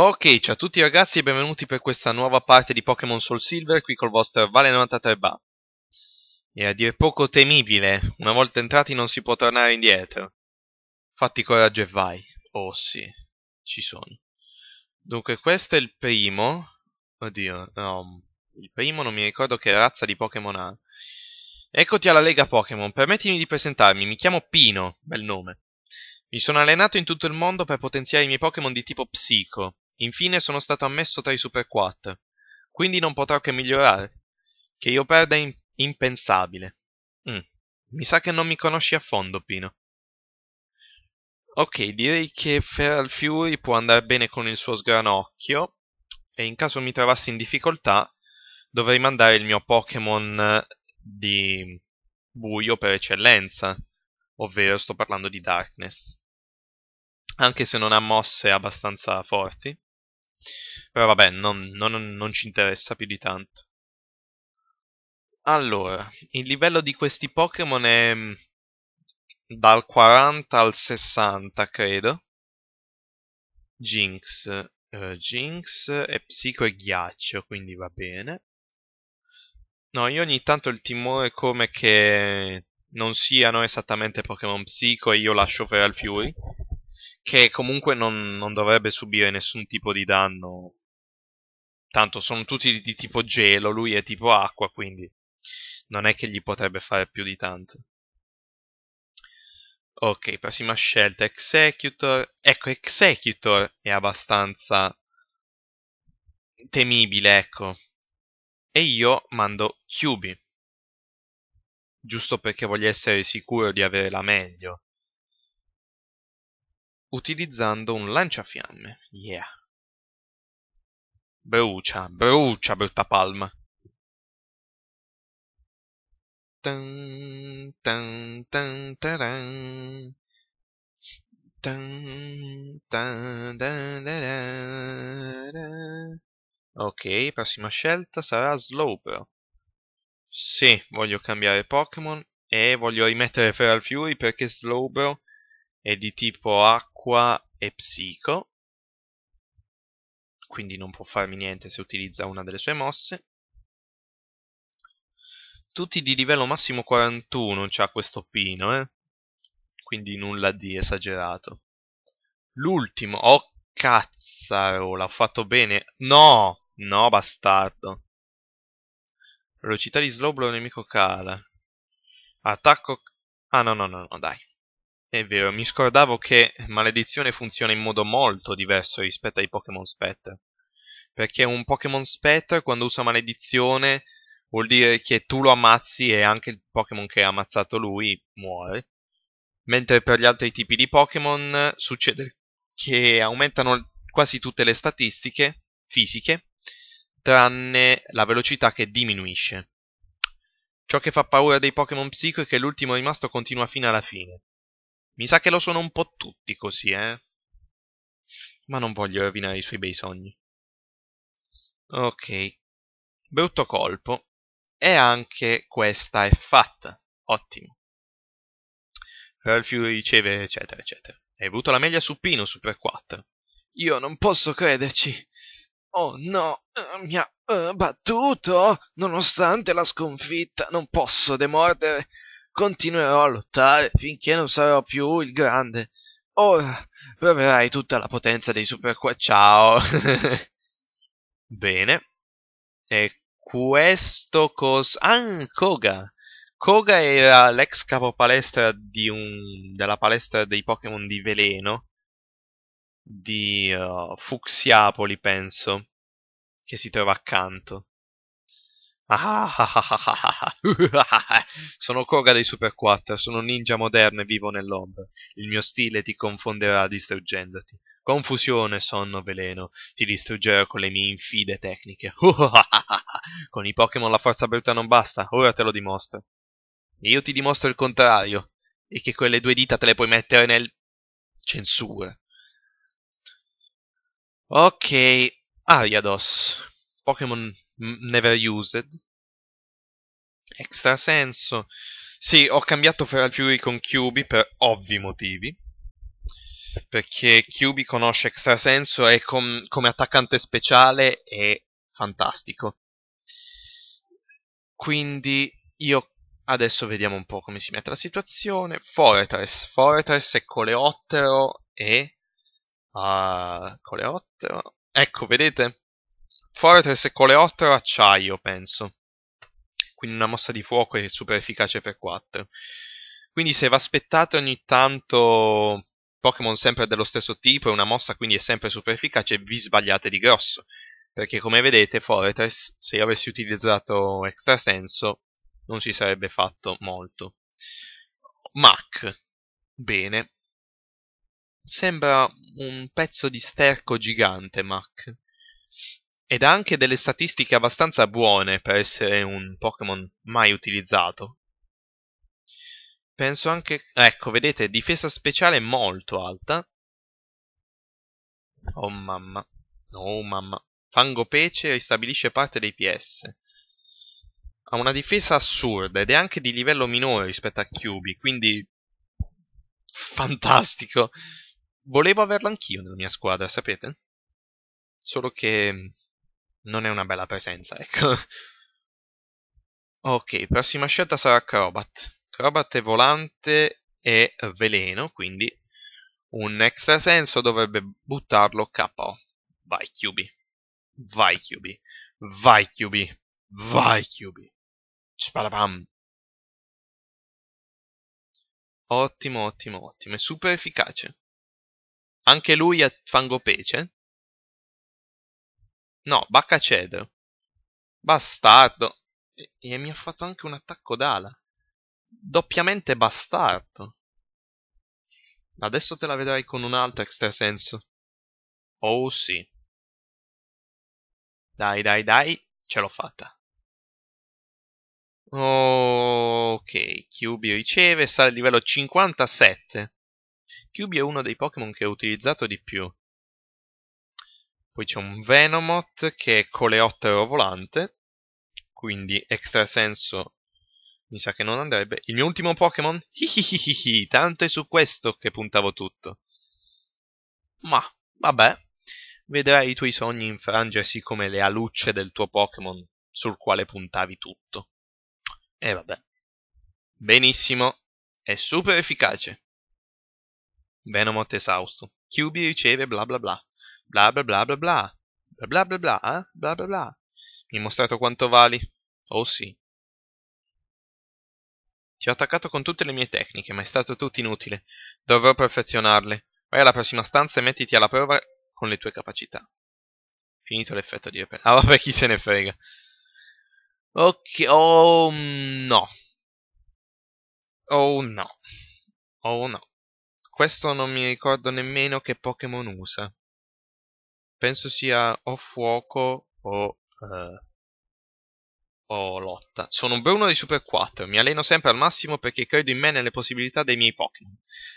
Ok, ciao a tutti ragazzi e benvenuti per questa nuova parte di Pokémon Soul Silver qui col vostro Vale93ba. E a dire poco temibile, una volta entrati non si può tornare indietro. Fatti coraggio e vai. Oh sì, ci sono. Dunque questo è il primo... Oddio, no, il primo non mi ricordo che razza di Pokémon ha. Eccoti alla Lega Pokémon, permettimi di presentarmi, mi chiamo Pino, bel nome. Mi sono allenato in tutto il mondo per potenziare i miei Pokémon di tipo psico. Infine sono stato ammesso tra i Super 4. quindi non potrò che migliorare. Che io perda è impensabile. Mm, mi sa che non mi conosci a fondo, Pino. Ok, direi che Feral Fury può andare bene con il suo sgranocchio e in caso mi trovassi in difficoltà dovrei mandare il mio Pokémon eh, di buio per eccellenza, ovvero sto parlando di Darkness. Anche se non ha mosse abbastanza forti. Però vabbè, non, non, non ci interessa più di tanto. Allora, il livello di questi Pokémon è mm, dal 40 al 60, credo. Jinx, uh, Jinx e Psico e Ghiaccio, quindi va bene. No, io ogni tanto ho il timore come che non siano esattamente Pokémon Psico e io lascio Feral Fury, che comunque non, non, dovrebbe subire nessun tipo di danno. Tanto sono tutti di, di tipo gelo, lui è tipo acqua, quindi non è che gli potrebbe fare più di tanto. Ok, prossima scelta, Executor. Ecco, Executor è abbastanza temibile, ecco. E io mando Cubi. Giusto perché voglio essere sicuro di avere la meglio utilizzando un lanciafiamme. Yeah. Brucia, brucia, brutta palma. ok, prossima scelta sarà Slowbro. Sì, voglio cambiare Pokémon e voglio rimettere Feral Fury perché Slowbro è di tipo acqua e psico, quindi non può farmi niente se utilizza una delle sue mosse. Tutti di livello massimo 41 c'ha questo pino, eh? quindi nulla di esagerato. L'ultimo, oh cazzaro, l'ho fatto bene. No, no bastardo. Velocità di sloblo nemico cala. Attacco... Ah no no no no, dai. È vero, mi scordavo che Maledizione funziona in modo molto diverso rispetto ai Pokémon Spet. Perché un Pokémon Spet, quando usa Maledizione, vuol dire che tu lo ammazzi e anche il Pokémon che ha ammazzato lui muore. Mentre per gli altri tipi di Pokémon succede che aumentano quasi tutte le statistiche fisiche, tranne la velocità che diminuisce. Ciò che fa paura dei Pokémon Psico è che l'ultimo rimasto continua fino alla fine. Mi sa che lo sono un po' tutti così, eh? Ma non voglio rovinare i suoi bei sogni. Ok. Brutto colpo. E anche questa è fatta. Ottimo. Pearl riceve, eccetera, eccetera. Hai avuto la meglio su Pino, Super 4. Io non posso crederci. Oh no, eh, mi ha uh, battuto! Nonostante la sconfitta, non posso demordere. Continuerò a lottare finché non sarò più il grande. Ora proverai tutta la potenza dei super qua. Ciao. Bene. E questo cos... Ah, Koga. Koga era l'ex capo palestra un... della palestra dei Pokémon di veleno di uh, Fuxiapoli, penso, che si trova accanto. Ah, ah, ah, sono Koga dei Super 4, sono ninja moderno e vivo nell'ombra. Il mio stile ti confonderà distruggendoti. Confusione, sonno, veleno. Ti distruggerò con le mie infide tecniche. con i Pokémon la forza brutta non basta, ora te lo dimostro. Io ti dimostro il contrario. E che quelle due dita te le puoi mettere nel... Censura. Ok. Ariados. Pokémon never used. Extra Extrasenso. Sì, ho cambiato Feral Fury con Cubi per ovvi motivi. Perché Cubi conosce Extrasenso e com come attaccante speciale è fantastico. Quindi io adesso vediamo un po' come si mette la situazione. Fortress. Fortress è coleottero e... Uh, coleottero. Ecco, vedete? Fortress e Coleottero acciaio, penso. Quindi una mossa di fuoco è super efficace per 4. Quindi se vi aspettate ogni tanto Pokémon sempre dello stesso tipo e una mossa quindi è sempre super efficace, vi sbagliate di grosso. Perché come vedete Fortress, se io avessi utilizzato Extrasenso, non si sarebbe fatto molto. Mac, bene. Sembra un pezzo di sterco gigante, Mac ed ha anche delle statistiche abbastanza buone per essere un Pokémon mai utilizzato. Penso anche... Ecco, vedete, difesa speciale molto alta. Oh mamma. Oh mamma. Fango Pece ristabilisce parte dei PS. Ha una difesa assurda ed è anche di livello minore rispetto a Kyubi, quindi... Fantastico. Volevo averlo anch'io nella mia squadra, sapete? Solo che non è una bella presenza, ecco. ok, prossima scelta sarà Crobat. Crobat è volante e veleno, quindi un extra senso dovrebbe buttarlo KO. Vai QB, vai QB, vai QB, vai QB. Sparapam. Ottimo, ottimo, ottimo. È super efficace. Anche lui ha fango pece. No, Bacca Cedro. Bastardo. E, e mi ha fatto anche un attacco d'ala. Doppiamente bastardo. Adesso te la vedrai con un altro extrasenso. Oh sì. Dai, dai, dai, ce l'ho fatta. Ok, Kyubi riceve, sale a livello 57. Kyubi è uno dei Pokémon che ho utilizzato di più. Poi c'è un Venomoth che è coleottero volante, quindi extrasenso mi sa che non andrebbe. Il mio ultimo Pokémon? Hihihihihi, tanto è su questo che puntavo tutto. Ma, vabbè, vedrai i tuoi sogni infrangersi come le alucce del tuo Pokémon sul quale puntavi tutto. E vabbè. Benissimo, è super efficace. Venomoth esausto. QB riceve bla bla bla bla bla bla bla bla bla bla bla eh? bla bla bla mi hai mostrato quanto vali oh sì ti ho attaccato con tutte le mie tecniche ma è stato tutto inutile dovrò perfezionarle vai alla prossima stanza e mettiti alla prova con le tue capacità finito l'effetto di open ah vabbè chi se ne frega ok oh mm, no oh no oh no questo non mi ricordo nemmeno che Pokémon usa penso sia o fuoco o, eh, o lotta. Sono un Bruno di Super 4, mi alleno sempre al massimo perché credo in me e nelle possibilità dei miei Pokémon.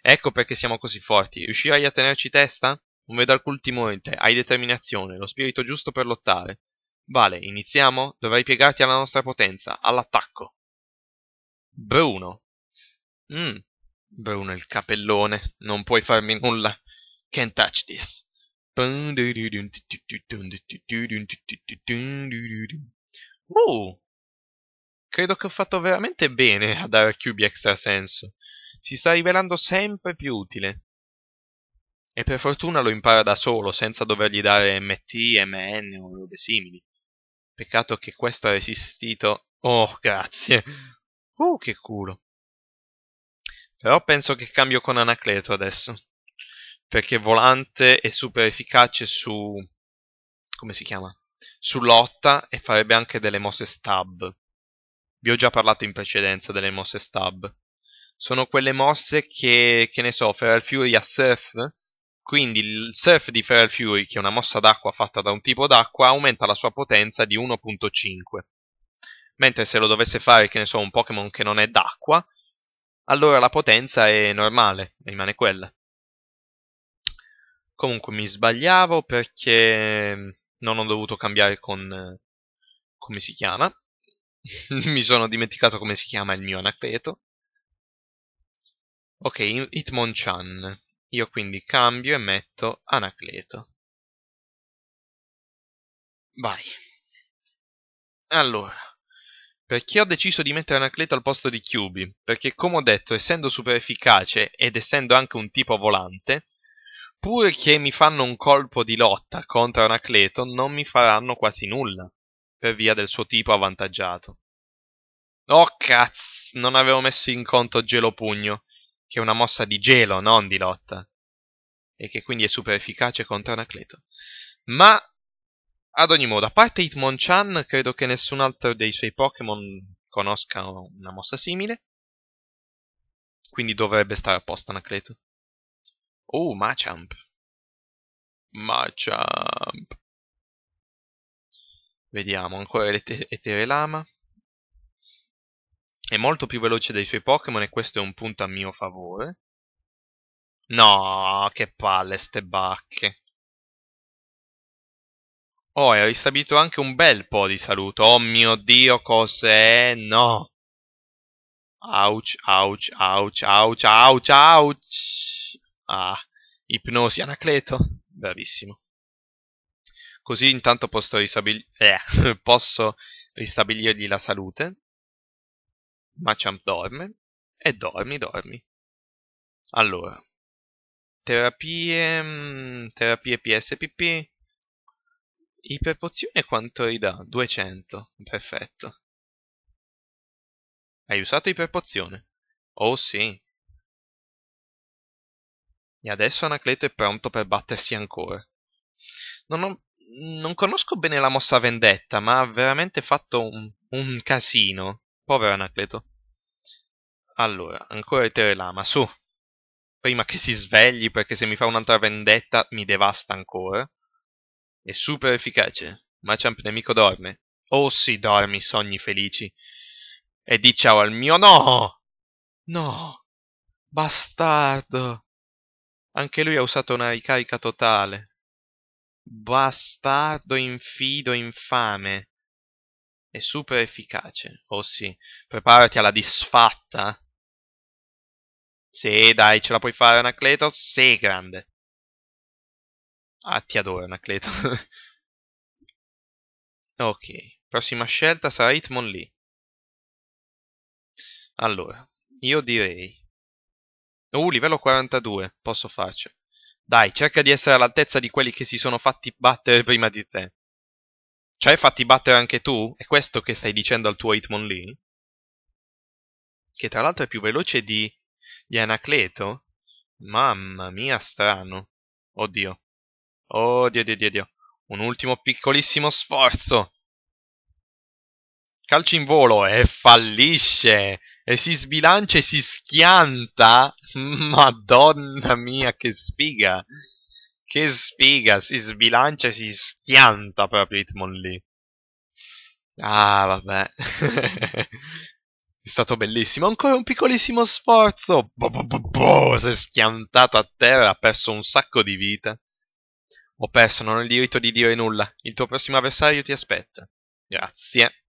Ecco perché siamo così forti. Riuscirai a tenerci testa? Non vedo alcun timore in te, hai determinazione, lo spirito giusto per lottare. Vale, iniziamo? Dovrai piegarti alla nostra potenza, all'attacco. Bruno. Mmm, Bruno il capellone, non puoi farmi nulla. Can't touch this. Uh, credo che ho fatto veramente bene a dare a Cubie extrasenso. Si sta rivelando sempre più utile. E per fortuna lo impara da solo, senza dovergli dare MT, MN o robe simili. Peccato che questo ha resistito... Oh, grazie. Uh, che culo. Però penso che cambio con Anacleto adesso perché Volante è super efficace su... come si chiama? Su lotta e farebbe anche delle mosse stab. Vi ho già parlato in precedenza delle mosse stab. Sono quelle mosse che, che ne so, Feral Fury ha Surf, quindi il surf di Feral Fury, che è una mossa d'acqua fatta da un tipo d'acqua, aumenta la sua potenza di 1.5. Mentre se lo dovesse fare, che ne so, un Pokémon che non è d'acqua, allora la potenza è normale, rimane quella. Comunque mi sbagliavo perché mm, non ho dovuto cambiare con... Eh, come si chiama? mi sono dimenticato come si chiama il mio anacleto. Ok, Hitmonchan. Io quindi cambio e metto Anacleto. Vai. Allora, perché ho deciso di mettere Anacleto al posto di Kyubi? Perché, come ho detto, essendo super efficace ed essendo anche un tipo volante, pure che mi fanno un colpo di lotta contro Anacleto, non mi faranno quasi nulla, per via del suo tipo avvantaggiato. Oh cazzo, non avevo messo in conto Gelo Pugno, che è una mossa di gelo, non di lotta, e che quindi è super efficace contro Anacleto. Ma, ad ogni modo, a parte Hitmonchan, credo che nessun altro dei suoi Pokémon conosca una mossa simile, quindi dovrebbe stare a posto Anacleto. Oh, Machamp. Machamp. Vediamo, ancora l'Etere Lama. È molto più veloce dei suoi Pokémon e questo è un punto a mio favore. No, che palle, ste bacche. Oh, e ho ristabilito anche un bel po' di saluto. Oh mio Dio, cos'è? No. Ouch, ouch, ouch, ouch, ouch, ouch a Ipnosi Anacleto, bravissimo. Così intanto posso, risabil- eh, posso ristabilirgli la salute. Machamp dorme. E dormi, dormi. Allora. Terapie... Mm, terapie PSPP. Iperpozione quanto ridà? 200. Perfetto. Hai usato iperpozione? Oh sì e adesso Anacleto è pronto per battersi ancora. Non, ho, non conosco bene la mossa vendetta, ma ha veramente fatto un, un casino. Povero Anacleto. Allora, ancora il Terelama, su. Prima che si svegli, perché se mi fa un'altra vendetta mi devasta ancora. È super efficace. Machamp nemico dorme. Oh sì, dormi, sogni felici. E di ciao al mio no! No! Bastardo! Anche lui ha usato una ricarica totale. Bastardo, infido, infame. È super efficace. Oh sì, preparati alla disfatta. Sì, dai, ce la puoi fare, Anacleto. Sei grande. Ah, ti adoro, Anacleto. ok, prossima scelta sarà Hitmon Lee. Allora, io direi Uh, livello 42, posso farci. Dai, cerca di essere all'altezza di quelli che si sono fatti battere prima di te. Cioè, fatti battere anche tu? È questo che stai dicendo al tuo Hitmonlee? Che tra l'altro è più veloce di... di Anacleto? Mamma mia, strano. Oddio. Oddio, oddio, oddio, oddio. Un ultimo piccolissimo sforzo. Calcio in volo e eh, fallisce. E si sbilancia e si schianta Madonna mia, che sfiga! Che sfiga, si sbilancia e si schianta per Pitmon lì. Ah, vabbè. È stato bellissimo. Ancora un piccolissimo sforzo. Bo, bo, bo, bo, si è schiantato a terra, ha perso un sacco di vita. Ho perso, non ho il diritto di dire nulla. Il tuo prossimo avversario ti aspetta. Grazie.